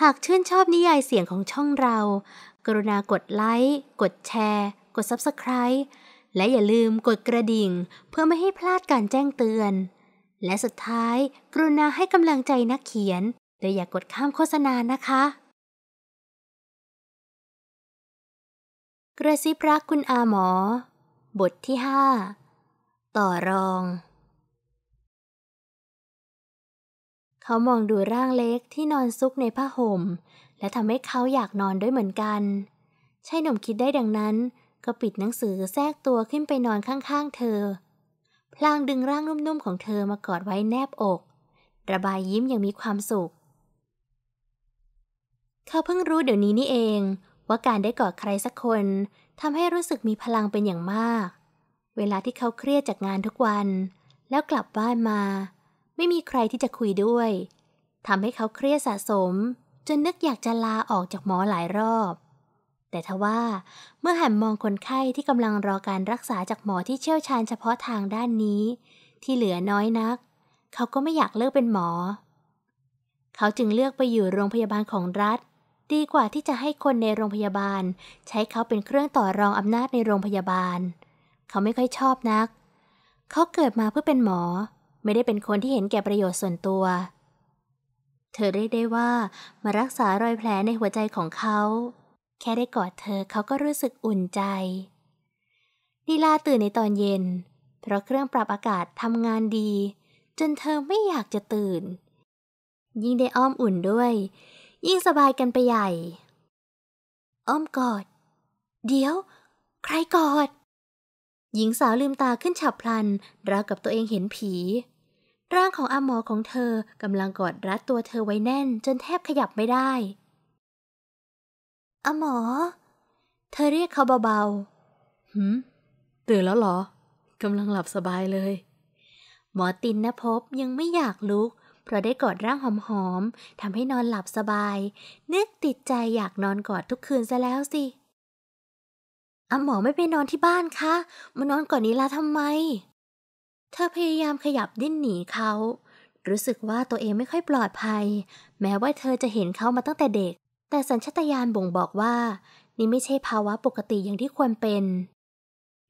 หากชื่นชอบนิยายเสียงของช่องเรา กรุณากดไลค์ กดแชร์ กด Subscribe และอย่าลืมกดกระดิ่ง เพื่อไม่ให้พลาดการแจ้งเตือน และสุดท้ายกรุณาให้กำลังใจนักเขียนโดยอย่ากกดข้ามโฆษณานะคะ กระซิบรักคุณอาหมอ บทที่ 5 ต่อรองเขามองดูร่างเล็กที่นอนซุกในผ้าห่ม และทำให้เขาอยากนอนด้วยเหมือนกันชายหนุ่มคิดได้ดังนั้นก็ปิดหนังสือแทรกตัวขึ้นไปนอนข้างๆเธอ พลางดึงร่างนุ่มๆของเธอมากอดไว้แนบอก ระบายยิ้มอย่างมีความสุข เขาเพิ่งรู้เดี๋ยวนี้นี่เอง ว่าการได้กอดใครสักคนทำให้รู้สึกมีพลังเป็นอย่างมาก เวลาที่เขาเครียดจากงานทุกวัน แล้วกลับบ้านมาไม่มีใครที่จะคุยด้วย ทำให้เขาเครียดสะสม จนนึกอยากจะลาออกจากหมอหลายรอบ แต่ทว่า เมื่อหันมองคนไข้ที่กำลังรอการรักษาจากหมอที่เชี่ยวชาญเฉพาะทางด้านนี้ ที่เหลือน้อยนัก เขาก็ไม่อยากเลิกเป็นหมอ เขาจึงเลือกไปอยู่โรงพยาบาลของรัฐ ดีกว่าที่จะให้คนในโรงพยาบาล ใช้เขาเป็นเครื่องต่อรองอำนาจในโรงพยาบาล เขาไม่ค่อยชอบนัก เขาเกิดมาเพื่อเป็นหมอเไม่ได้เป็นคนที่เห็นแก่ประโยชน์ส่วนตัว เธอเรียกได้ว่ามารักษารอยแผลในหัวใจของเขา แค่ได้กอดเธอเขาก็รู้สึกอุ่นใจลีลาตื่นในตอนเย็นเพราะเครื่องปรับอากาศทำงานดี จนเธอไม่อยากจะตื่น ยิ่งได้อ้อมอุ่นด้วย ยิ่งสบายกันไปใหญ่ อ้อมกอด เดี๋ยว ใครกอด หญิงสาวลืมตาขึ้นฉับพลันราวกับตัวเองเห็นผีร่างของอาหมอของเธอกำลังกอดรัดตัวเธอไว้แน่น จนแทบขยับไม่ได้ อาหมอ เธอเรียกเขาเบาๆหืมตื่นแล้วหรอกำลังหลับสบายเลย หมอตินนภพยังไม่อยากลุก เพราะได้กอดร่างหอมๆทำให้นอนหลับสบายนึกติดใจอยากนอนกอดทุกคืนซะแล้วสิ อาหมอไม่ไปนอนที่บ้านคะ มานอนก่อนนี้ละทำไมเธอพยายามขยับดิ้นหนีเขา รู้สึกว่าตัวเองไม่ค่อยปลอดภัย แม้ว่าเธอจะเห็นเขามาตั้งแต่เด็ก แต่สัญชตาตญาณบ่งบอกว่านี่ไม่ใช่ภาวะปกติอย่างที่ควรเป็น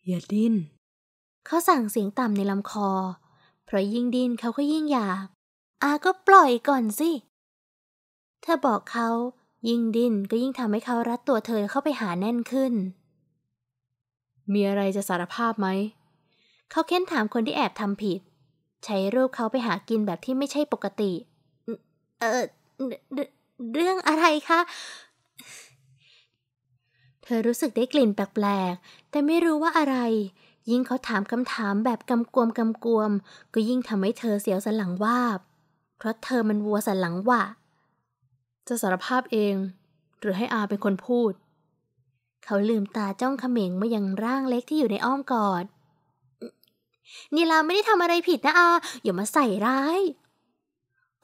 อย่าดิ้น เขาสั่งเสียงต่ำในลำคอ เพราะยิ่งดิ้นเขาก็ยิ่งอยากอาก็ปล่อยก่อนสิ เธอบอกเขา ยิ่งดิ้น ก็ยิ่งทำให้เขารัดตัวเธอเข้าไปหาแน่นขึ้น มีอะไรจะสารภาพไหมเขาเค้นถามคนที่แอบทำผิด ใช้รูปเขาไปหากินแบบที่ไม่ใช่ปกติ เออเรื่องอะไรคะ เธอรู้สึกได้กลิ่นแปลกๆ แต่ไม่รู้ว่าอะไร ยิ่งเขาถามคำถามแบบกำกวมกำกวมก็ยิ่งทำให้เธอเสียวสันหลังวาบ เพราะเธอมันวัวสันหลังว่ะจะสารภาพเอง หรือให้อาเป็นคนพูด เขาลืมตาจ้องเขม่งมายังร่างเล็กที่อยู่ในอ้อมกอดนีลาไม่ได้ทำอะไรผิดนะอา อย่ามาใส่ร้าย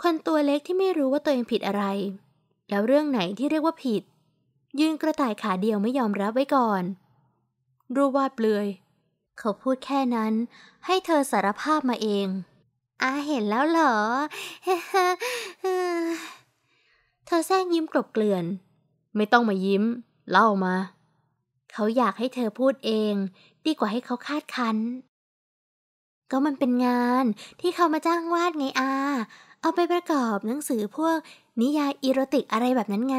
คนตัวเล็กที่ไม่รู้ว่าตัวเองผิดอะไร แล้วเรื่องไหนที่เรียกว่าผิด ยืนกระต่ายขาเดียวไม่ยอมรับไว้ก่อน รู้วาดเปลือย เขาพูดแค่นั้น ให้เธอสารภาพมาเอง อาเห็นแล้วเหรอ เธอแซงยิ้มกลบเกลื่อน ไม่ต้องมายิ้ม เล่ามา เขาอยากให้เธอพูดเอง ดีกว่าให้เขาคาดคั้นก็มันเป็นงานที่เขามาจ้างวาดไงอา เอาไปประกอบหนังสือพวกนิยายอีโรติกอะไรแบบนั้นไง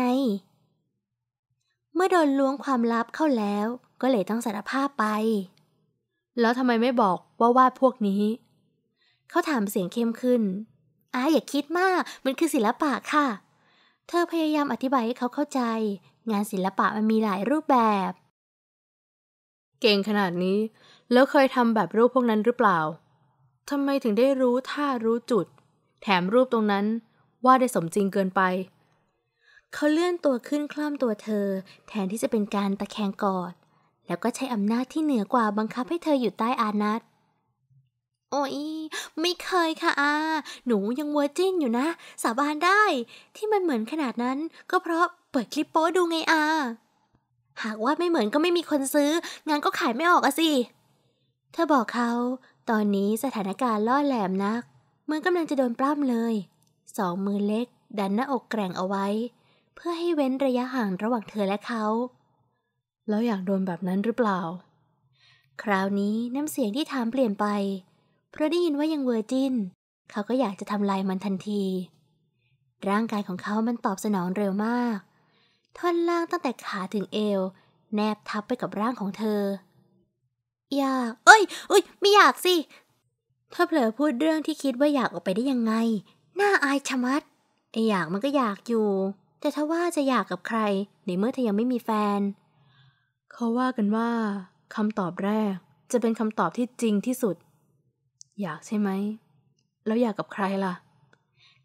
เมื่อโดนล้วงความลับเข้าแล้ว ก็เลยต้องสารภาพไป แล้วทำไมไม่บอกว่าวาดพวกนี้ เขาถามเสียงเข้มขึ้นอาอย่าคิดมากมันคือศิลปะค่ะ เธอพยายามอธิบายให้เขาเข้าใจงานศิลปะมันมีหลายรูปแบบ เก่งขนาดนี้ แล้วเคยทำแบบรูปพวกนั้นหรือเปล่าทำไมถึงได้รู้ท่ารู้จุด แถมรูปตรงนั้นว่าได้สมจริงเกินไป เขาเลื่อนตัวขึ้นคล่อมตัวเธอแทนที่จะเป็นการตะแคงกอด แล้วก็ใช้อำนาจที่เหนือกว่าบังคับให้เธออยู่ใต้อานัตโอ้ยไม่เคยค่ะอาหนูยังเวอร์จินอยู่นะ สาบานได้ ที่มันเหมือนขนาดนั้นก็เพราะเปิดคลิปโป้ดูไงอาหากว่าไม่เหมือนก็ไม่มีคนซื้อ งานก็ขายไม่ออกอะสิเธอบอกเขาตอนนี้สถานการณ์ล่อ แหลมนักเหมือนกำลังจะโดนปล้ำเลย สองมือเล็ก ดันหน้าอกแกร่งเอาไว้ เพื่อให้เว้นระยะห่างระหว่างเธอและเขา แล้วอยากโดนแบบนั้นหรือเปล่า คราวนี้น้ำเสียงที่ถามเปลี่ยนไป เพราะได้ยินว่ายังเวอร์จินเขาก็อยากจะทำลายมันทันที ร่างกายของเขามันตอบสนองเร็วมาก ท่อนล่างตั้งแต่ขาถึงเอว แนบทับไปกับร่างของเธอเอ้ยเอ้ยไม่อยากสิถ้าเผลอพูดเรื่องที่คิดว่าอยากออกไปได้ยังไง น่าอายชะมัดไออยากมันก็อยากอยู่ แต่ถ้าว่าจะอยากกับใคร ในเมื่อเธอยังไม่มีแฟนเขาว่ากันว่าคำตอบแรก จะเป็นคำตอบที่จริงที่สุด อยากใช่ไหม แล้วอยากกับใครล่ะ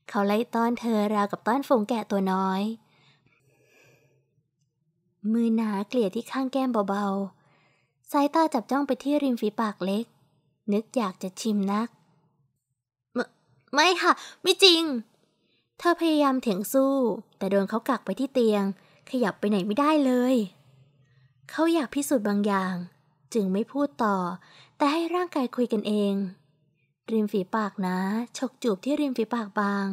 เขาไล่ต้อนเธอราวกับต้อนฝูงแกะตัวน้อย มือหนาเกลี่ยที่ข้างแก้มเบาสายตาจับจ้องไปที่ริมฝีปากเล็ก นึกอยากจะชิมนัก ไมไม่ค่ะ ไม่จริงเธอพยายามเถียงสู้ แต่โดนเขากักไปที่เตียง ขยับไปไหนไม่ได้เลย เขาอยากพิสูจน์บางอย่าง จึงไม่พูดต่อ แต่ให้ร่างกายคุยกันเอง ริมฝีปากนะ ฉกจูบที่ริมฝีปากบาง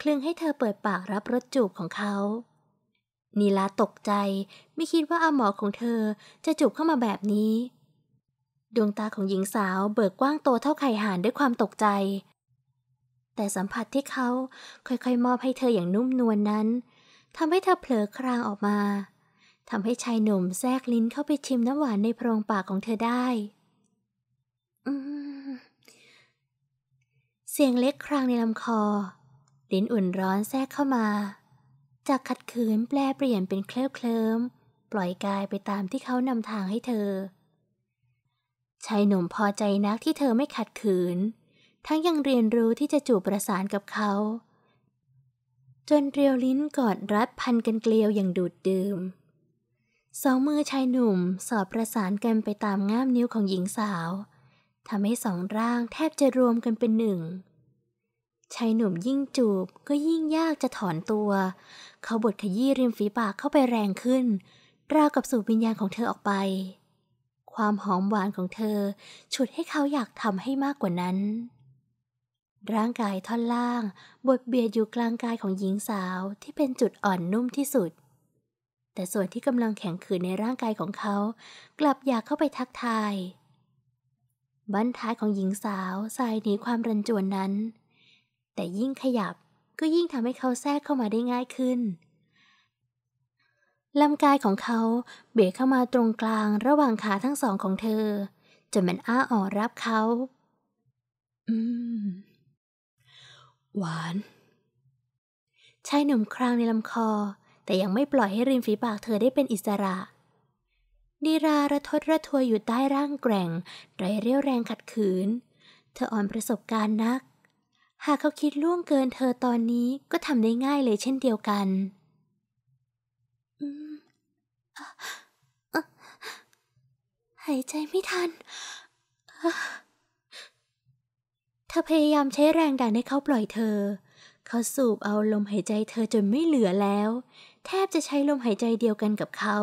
คลึงให้เธอเปิดปากรับรสจูบของเขานีลาตกใจไม่คิดว่าอาหมอของเธอจะจูบเข้ามาแบบนี้ ดวงตาของหญิงสาวเบิกกว้างโตเท่าไข่ห่านด้วยความตกใจ แต่สัมผัสที่เขาค่อยๆมอบให้เธออย่างนุ่มนวลนนั้นทำให้เธอเผลอครางออกมาทำให้ชายหนุ่มแทรกลิ้นเข้าไปชิมน้ำหวานในโพรงปากของเธอได้เสียงเล็กครางในลำคอ ลิ้นอุ่นร้อนแทรกเข้ามาจากขัดขืนแปลเปลี่ยนเป็นเคลิบเคลิม ปล่อยกายไปตามที่เขานำทางให้เธอชายหนุ่มพอใจนักที่เธอไม่ขัดขืน ทั้งยังเรียนรู้ที่จะจูบประสานกับเขา จนเรียวลิ้นกอดรัดพันกันเกลียวอย่างดูดดื่ม สอง มือชายหนุ่มสอบประสานกัน ไปตามง่ามนิ้วของหญิงสาวทำให้สองร่างแทบจะรวมกันเป็นหนึ่งชายหนุ่มยิ่งจูบก็ยิ่งยากจะถอนตัว เขาบดขยี้ริมฝีปากเข้าไปแรงขึ้นราวกับสูบวิญญาณของเธอออกไป ความหอมหวานของเธอฉุดให้เขาอยากทำให้มากกว่านั้น ร่างกายท่อนล่างบดเบียดอยู่กลางกายของหญิงสาวที่เป็นจุดอ่อนนุ่มที่สุด แต่ส่วนที่กำลังแข็งขืนในร่างกายของเขา กลับอยากเข้าไปทักทาย บั้นท้ายของหญิงสาวสายหนีความรันจวนนั้นแต่ยิ่งขยับก็ยิ่งทำให้เขาแทรกเข้ามาได้ง่ายขึ้น ลำกายของเขาเบียดเข้ามาตรงกลางระหว่างขาทั้งสองของเธอจนมันอ้าอ่อรับเขา อืมหวาน ชายหนุ่มครางในลำคอแต่ยังไม่ปล่อยให้ริมฝีปากเธอได้เป็นอิสระ ดีราระทดระทวยอยู่ใต้ร่างแกร่งไรเรี่ยวแรงขัดขืน เธออ่อนประสบการณ์นักหากเขาคิดล่วงเกินเธอตอนนี้ก็ทำได้ง่ายเลยเช่นเดียวกัน หายใจไม่ทันเธอพยายามใช้แรงดันให้เขาปล่อยเธอ เขาสูบเอาลมหายใจเธอจนไม่เหลือแล้ว แทบจะใช้ลมหายใจเดียวกันกับเขา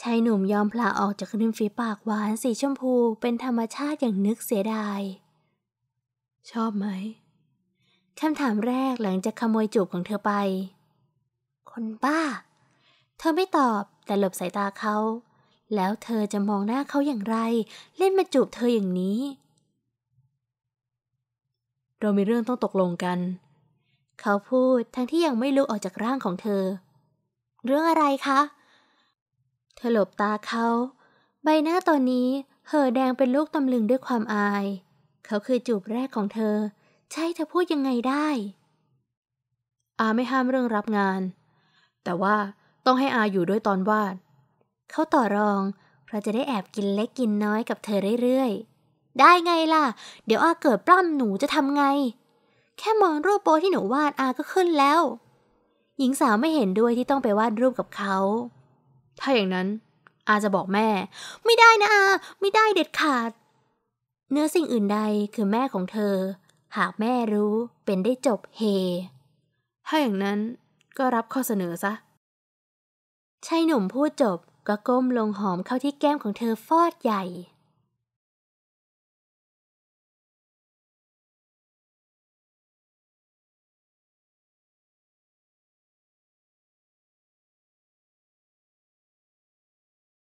ชายหนุ่มยอมพลาออกจากริมฝีปากหวานสีชมพูเป็นธรรมชาติอย่างนึกเสียดายชอบไหม คำถามแรกหลังจากขโมยจูบของเธอไป คนบ้า เธอไม่ตอบแต่หลบสายตาเขา แล้วเธอจะมองหน้าเขาอย่างไร เล่นมาจูบเธออย่างนี้ เรามีเรื่องต้องตกลงกัน เขาพูดทั้งที่ยังไม่ลุกออกจากร่างของเธอ เรื่องอะไรคะ เธอหลบตาเขา ใบหน้าตอนนี้เห่อแดงเป็นลูกตำลึงด้วยความอายเขาคือจูบแรกของเธอ ใช่เธอพูดยังไงได้ อาไม่ห้ามเรื่องรับงาน แต่ว่าต้องให้อาอยู่ด้วยตอนวาด เขาต่อรองเพราะจะได้แอบกินเล็กกินน้อยกับเธอเรื่อยๆได้ไงล่ะ เดี๋ยวอาเกิดปล้ำหนูจะทำไง แค่มองรูปโปที่หนูวาดอาก็ขึ้นแล้ว หญิงสาวไม่เห็นด้วยที่ต้องไปวาดรูปกับเขา ถ้าอย่างนั้นอาจะบอกแม่ ไม่ได้นะอาไม่ได้เด็ดขาดเนื้อสิ่งอื่นใดคือแม่ของเธอ หากแม่รู้เป็นได้จบเฮ ถ้าอย่างนั้นก็รับข้อเสนอซะชายหนุ่มพูดจบก็ก้มลงหอมเข้าที่แก้มของเธอฟอดใหญ่